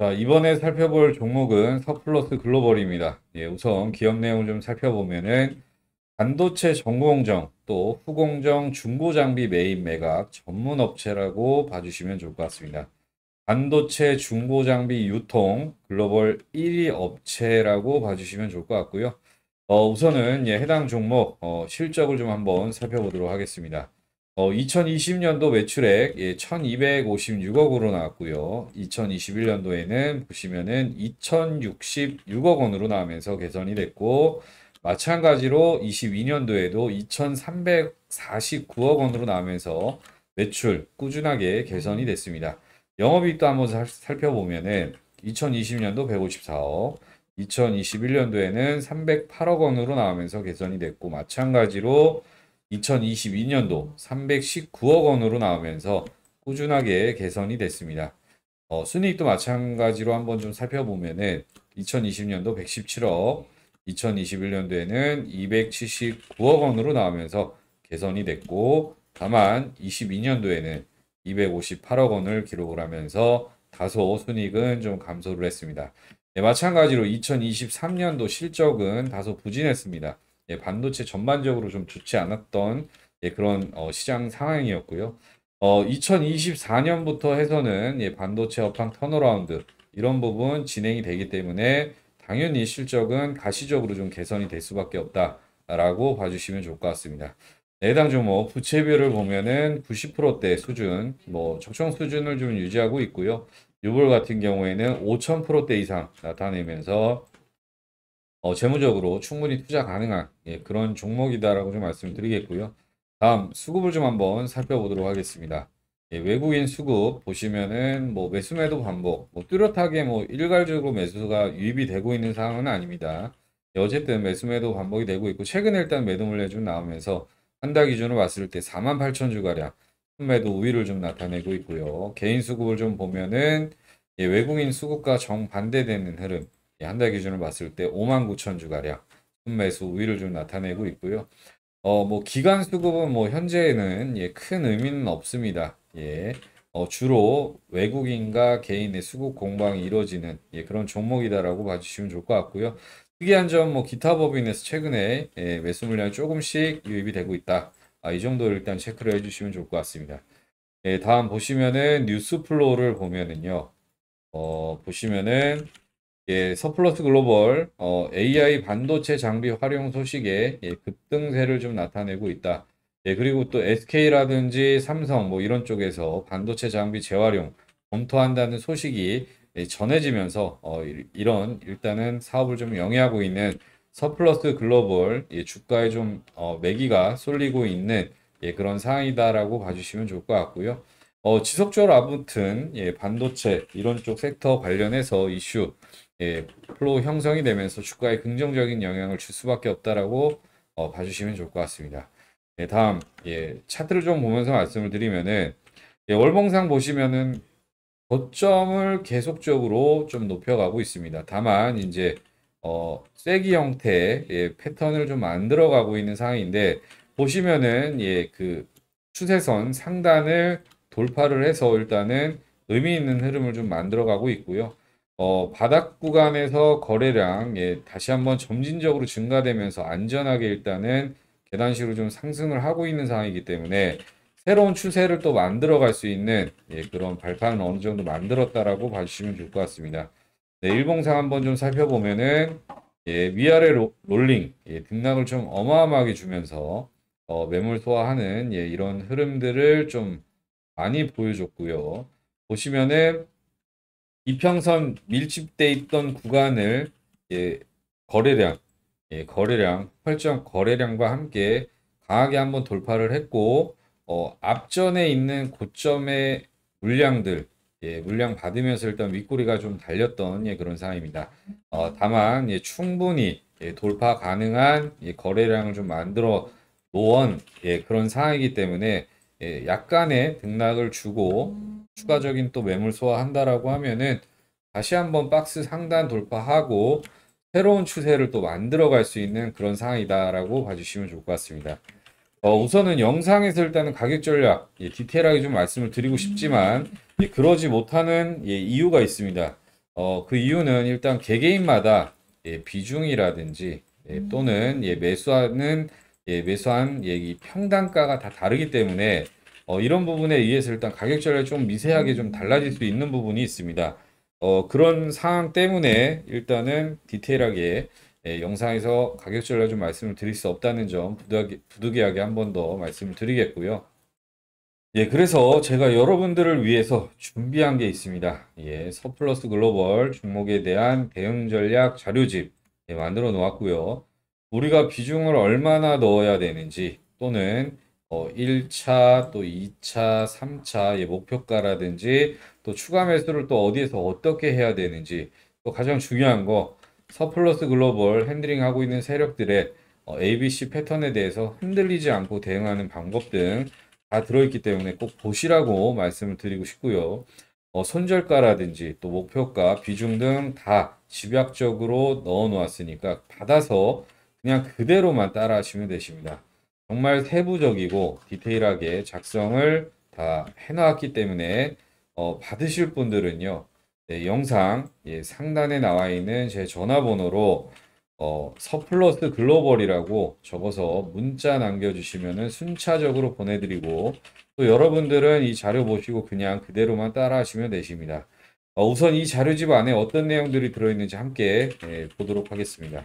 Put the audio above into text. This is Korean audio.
자, 이번에 살펴볼 종목은 서플러스 글로벌입니다. 예, 우선 기업 내용 좀 살펴보면은 반도체 전공정 또 후공정 중고장비 매입 매각 전문 업체라고 봐주시면 좋을 것 같습니다. 반도체 중고장비 유통 글로벌 1위 업체라고 봐주시면 좋을 것 같고요. 어, 우선은 예, 해당 종목 어, 실적을 좀 한번 살펴보도록 하겠습니다. 어, 2020년도 매출액 예, 1256억으로 나왔고요. 2021년도에는 보시면은 2066억 원으로 나오면서 개선이 됐고 마찬가지로 22년도에도 2349억 원으로 나오면서 매출 꾸준하게 개선이 됐습니다. 영업이익도 한번 살펴보면은 2020년도 154억, 2021년도에는 308억 원으로 나오면서 개선이 됐고 마찬가지로 2022년도 319억 원으로 나오면서 꾸준하게 개선이 됐습니다. 어, 순이익도 마찬가지로 한번 좀 살펴보면은 2020년도 117억, 2021년도에는 279억 원으로 나오면서 개선이 됐고 다만 22년도에는 258억 원을 기록을 하면서 다소 순익은 좀 감소를 했습니다. 네, 마찬가지로 2023년도 실적은 다소 부진했습니다. 예, 반도체 전반적으로 좀 좋지 않았던 예, 그런 어, 시장 상황이었고요. 어, 2024년부터 해서는 예, 반도체 업황 턴어라운드 이런 부분 진행이 되기 때문에 당연히 실적은 가시적으로 좀 개선이 될 수밖에 없다라고 봐주시면 좋을 것 같습니다. 해당 종목 뭐 부채비율을 보면은 90%대 수준, 뭐 적정 수준을 좀 유지하고 있고요. 유불 같은 경우에는 5,000%대 이상 나타내면서 어, 재무적으로 충분히 투자 가능한 예, 그런 종목이다라고 좀 말씀드리겠고요. 다음 수급을 좀 한번 살펴보도록 하겠습니다. 예, 외국인 수급 보시면은 뭐 매수매도 반복, 뭐 뚜렷하게 뭐 일괄적으로 매수가 유입이 되고 있는 상황은 아닙니다. 어쨌든 매수매도 반복이 되고 있고 최근에 일단 매도 물량이 좀 나오면서 한달 기준으로 봤을 때48,000 주가량 매도 우위를 좀 나타내고 있고요. 개인 수급을 좀 보면은 예, 외국인 수급과 정반대되는 흐름 예, 한 달 기준으로 봤을 때 5만 9천 주가량 순매수 우위를 좀 나타내고 있고요. 어, 뭐 기간 수급은 뭐 현재는 예, 큰 의미는 없습니다. 예. 어, 주로 외국인과 개인의 수급 공방이 이루어지는 예, 그런 종목이다라고 봐주시면 좋을 것 같고요. 특이한 점, 뭐 기타 법인에서 최근에 예, 매수 물량이 조금씩 유입이 되고 있다. 아, 이 정도 일단 체크를 해주시면 좋을 것 같습니다. 예, 다음 보시면은 뉴스 플로우를 보면은요. 어, 보시면은 예, 서플러스 글로벌 어, AI 반도체 장비 활용 소식에 예, 급등세를 좀 나타내고 있다. 예, 그리고 또 SK라든지 삼성 뭐 이런 쪽에서 반도체 장비 재활용 검토한다는 소식이 예, 전해지면서 어, 이런 일단은 사업을 좀 영위하고 있는 서플러스 글로벌 예, 주가에 좀 어, 매기가 쏠리고 있는 예, 그런 상황이다라고 봐주시면 좋을 것 같고요. 어, 지속적으로 아무튼 예, 반도체 이런 쪽 섹터 관련해서 이슈 예, 플로우 형성이 되면서 주가에 긍정적인 영향을 줄 수밖에 없다라고 어, 봐주시면 좋을 것 같습니다. 예, 다음 예, 차트를 좀 보면서 말씀을 드리면은 예, 월봉상 보시면은 고점을 계속적으로 좀 높여가고 있습니다. 다만 이제 어, 쐐기 형태의 예, 패턴을 좀 만들어가고 있는 상황인데 보시면은 예, 그 추세선 상단을 돌파를 해서 일단은 의미 있는 흐름을 좀 만들어가고 있고요. 어, 바닥 구간에서 거래량 예, 다시 한번 점진적으로 증가되면서 안전하게 일단은 계단식으로 좀 상승을 하고 있는 상황이기 때문에 새로운 추세를 또 만들어갈 수 있는 예, 그런 발판을 어느 정도 만들었다라고 봐주시면 좋을 것 같습니다. 네, 일봉상 한번 좀 살펴보면은 예, 위아래 로, 롤링 예, 등락을 좀 어마어마하게 주면서 어, 매물 소화하는 예, 이런 흐름들을 좀 많이 보여줬고요. 보시면은 이평선 밀집돼 있던 구간을 예, 거래량, 예, 거래량, 설정 거래량과 함께 강하게 한번 돌파를 했고 어, 앞전에 있는 고점의 물량들 예, 물량 받으면서 일단 윗꼬리가 좀 달렸던 예, 그런 상황입니다. 어, 다만 예, 충분히 예, 돌파 가능한 예, 거래량을 좀 만들어 놓은 예, 그런 상황이기 때문에 예, 약간의 등락을 주고 음. 추가적인 또 매물 소화한다라고 하면은 다시 한번 박스 상단 돌파하고 새로운 추세를 또 만들어갈 수 있는 그런 상황이다라고 봐주시면 좋을 것 같습니다. 어, 우선은 영상에서 일단은 가격 전략 예, 디테일하게 좀 말씀을 드리고 음. 싶지만 예, 그러지 못하는 예, 이유가 있습니다. 어, 그 이유는 일단 개개인마다 예, 비중이라든지 예, 음. 또는 예, 매수하는 예, 매수한 예, 이 평단가가 다 다르기 때문에 어, 이런 부분에 의해서 일단 가격 전략이 좀 미세하게 좀 달라질 수 있는 부분이 있습니다. 어, 그런 상황 때문에 일단은 디테일하게 예, 영상에서 가격 전략 좀 말씀을 드릴 수 없다는 점 부득이, 부득이하게 한 번 더 말씀을 드리겠고요. 예, 그래서 제가 여러분들을 위해서 준비한 게 있습니다. 예, 서플러스 글로벌 종목에 대한 대응 전략 자료집 예, 만들어 놓았고요. 우리가 비중을 얼마나 넣어야 되는지 또는 어, 1차, 또 2차, 3차 의 목표가라든지 또 추가 매수를 또 어디에서 어떻게 해야 되는지 또 가장 중요한 거 서플러스 글로벌 핸들링하고 있는 세력들의 어, ABC 패턴에 대해서 흔들리지 않고 대응하는 방법 등 다 들어있기 때문에 꼭 보시라고 말씀을 드리고 싶고요. 어, 손절가라든지 또 목표가, 비중 등 다 집약적으로 넣어 놓았으니까 받아서 그냥 그대로만 따라하시면 되십니다. 정말 세부적이고 디테일하게 작성을 다 해놨기 때문에 어, 받으실 분들은요. 네, 영상 예, 상단에 나와 있는 제 전화번호로 어, 서플러스 글로벌이라고 적어서 문자 남겨주시면 순차적으로 보내드리고 또 여러분들은 이 자료 보시고 그냥 그대로만 따라하시면 되십니다. 어, 우선 이 자료집 안에 어떤 내용들이 들어있는지 함께 예, 보도록 하겠습니다.